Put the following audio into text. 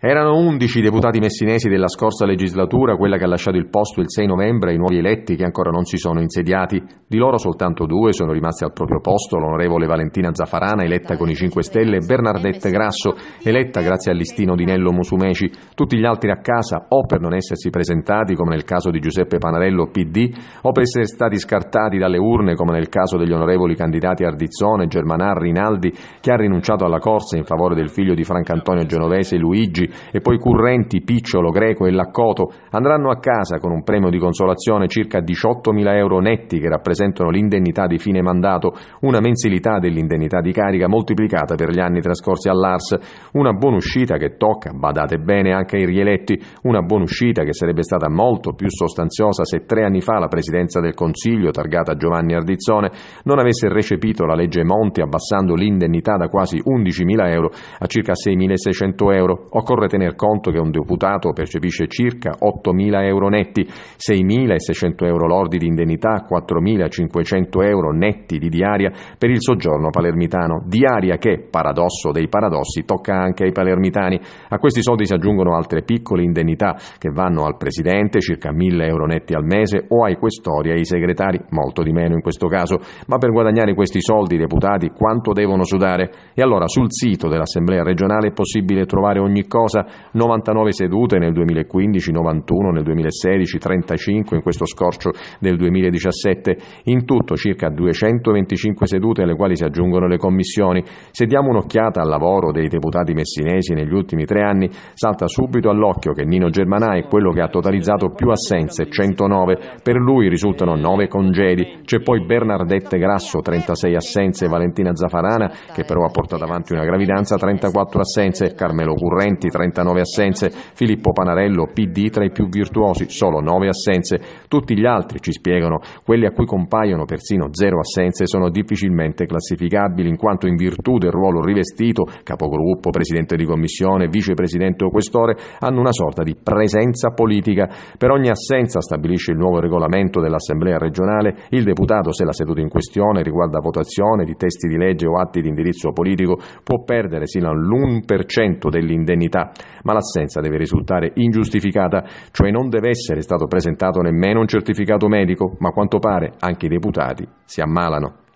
Erano 11 i deputati messinesi della scorsa legislatura, quella che ha lasciato il posto il 6 novembre ai nuovi eletti che ancora non si sono insediati. Di loro soltanto due sono rimasti al proprio posto, l'onorevole Valentina Zafarana, eletta con i 5 Stelle, e Bernardette Grasso, eletta grazie al listino di Nello Musumeci. Tutti gli altri a casa, o per non essersi presentati, come nel caso di Giuseppe Panarello PD, o per essere stati scartati dalle urne, come nel caso degli onorevoli candidati Ardizzone, Germanà, Rinaldi, che ha rinunciato alla corsa in favore del figlio di Franco Antonio Genovese, Luigi, e poi Currenti, Picciolo, Greco e Laccoto andranno a casa con un premio di consolazione circa 18.000 euro netti che rappresentano l'indennità di fine mandato, una mensilità dell'indennità di carica moltiplicata per gli anni trascorsi all'Ars, una buonuscita che tocca, badate bene, anche ai rieletti, una buonuscita che sarebbe stata molto più sostanziosa se tre anni fa la presidenza del Consiglio, targata Giovanni Ardizzone, non avesse recepito la legge Monti abbassando l'indennità da quasi 11.000 euro a circa 6.600 euro. Occorre Occorre tener conto che un deputato percepisce circa 8.000 euro netti, 6.600 euro lordi di indennità, 4.500 euro netti di diaria per il soggiorno palermitano, diaria che, paradosso dei paradossi, tocca anche ai palermitani. A questi soldi si aggiungono altre piccole indennità che vanno al presidente, circa 1.000 euro netti al mese, o ai questori e ai segretari, molto di meno in questo caso. Ma per guadagnare questi soldi i deputati quanto devono sudare? E allora sul sito dell'Assemblea regionale è possibile trovare ogni cosa cosa, 99 sedute nel 2015, 91 nel 2016, 35 in questo scorcio del 2017, in tutto circa 225 sedute alle quali si aggiungono le commissioni. Se diamo un'occhiata al lavoro dei deputati messinesi negli ultimi tre anni, salta subito all'occhio che Nino Germanà è quello che ha totalizzato più assenze, 109, per lui risultano 9 congedi, c'è poi Bernardette Grasso, 36 assenze, Valentina Zafarana che però ha portato avanti una gravidanza, 34 assenze, Carmelo Currenti, 39 assenze, Filippo Panarello PD tra i più virtuosi, solo 9 assenze, tutti gli altri ci spiegano, quelli a cui compaiono persino 0 assenze sono difficilmente classificabili in quanto in virtù del ruolo rivestito, capogruppo, presidente di commissione, vicepresidente o questore, hanno una sorta di presenza politica. Per ogni assenza stabilisce il nuovo regolamento dell'Assemblea regionale, il deputato se la seduta in questione riguarda votazione di testi di legge o atti di indirizzo politico può perdere sino all'1% dell'indennità ma l'assenza deve risultare ingiustificata, cioè non deve essere stato presentato nemmeno un certificato medico, ma a quanto pare anche i deputati si ammalano.